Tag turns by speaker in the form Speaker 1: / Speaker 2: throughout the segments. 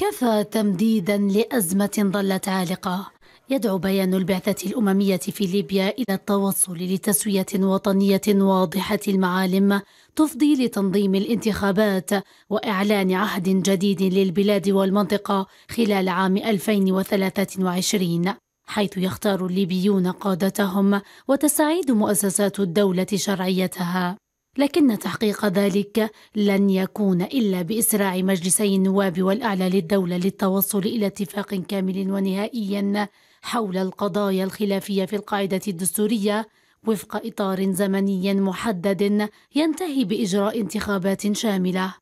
Speaker 1: كفى تمديدا لأزمة ظلت عالقة يدعو بيان البعثة الأممية في ليبيا إلى التوصل لتسوية وطنية واضحة المعالم تفضي لتنظيم الانتخابات وإعلان عهد جديد للبلاد والمنطقة خلال عام 2023 حيث يختار الليبيون قادتهم وتستعيد مؤسسات الدولة شرعيتها لكن تحقيق ذلك لن يكون إلا بإسراع مجلسي النواب والأعلى للدولة للتوصل إلى اتفاق كامل ونهائي حول القضايا الخلافية في القاعدة الدستورية وفق إطار زمني محدد ينتهي بإجراء انتخابات شاملة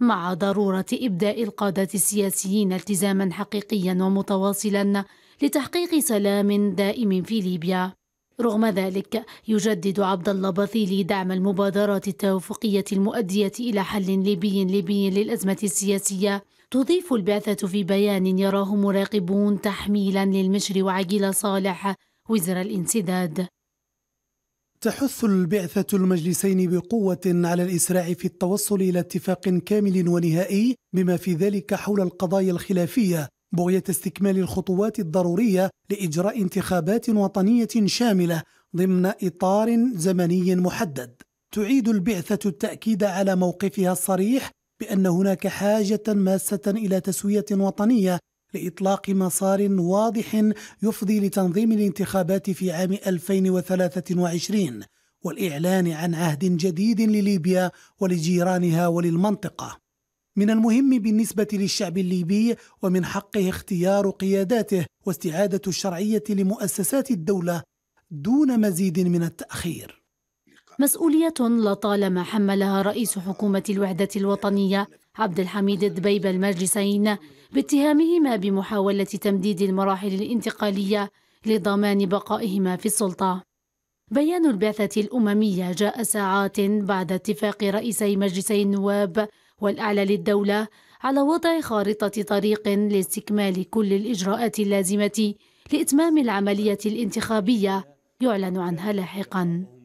Speaker 1: مع ضرورة إبداء القادة السياسيين التزاما حقيقيا ومتواصلا لتحقيق سلام دائم في ليبيا رغم ذلك يجدد عبد الله بثيلي دعم المبادرات التوافقية المؤدية إلى حل ليبي ليبي للأزمة السياسية تضيف البعثة في بيان يراه مراقبون تحميلا للمشر وعقيل صالح وزر الانسداد
Speaker 2: تحث البعثة المجلسين بقوة على الإسراع في التوصل إلى اتفاق كامل ونهائي بما في ذلك حول القضايا الخلافية بغية استكمال الخطوات الضرورية لإجراء انتخابات وطنية شاملة ضمن إطار زمني محدد. تعيد البعثة التأكيد على موقفها الصريح بأن هناك حاجة ماسة إلى تسوية وطنية لإطلاق مسار واضح يفضي لتنظيم الانتخابات في عام 2023 والإعلان عن عهد جديد لليبيا ولجيرانها وللمنطقة. من المهم بالنسبة للشعب الليبي ومن حقه اختيار قياداته واستعادة الشرعية لمؤسسات الدولة دون مزيد من التأخير.
Speaker 1: مسؤولية لطالما حملها رئيس حكومة الوحدة الوطنية عبد الحميد الدبيب المجلسين باتهامهما بمحاولة تمديد المراحل الانتقالية لضمان بقائهما في السلطة. بيان البعثة الأممية جاء ساعات بعد اتفاق رئيسي مجلسي النواب والأعلى للدولة على وضع خارطة طريق لاستكمال كل الإجراءات اللازمة لإتمام العملية الانتخابية يعلن عنها لاحقاً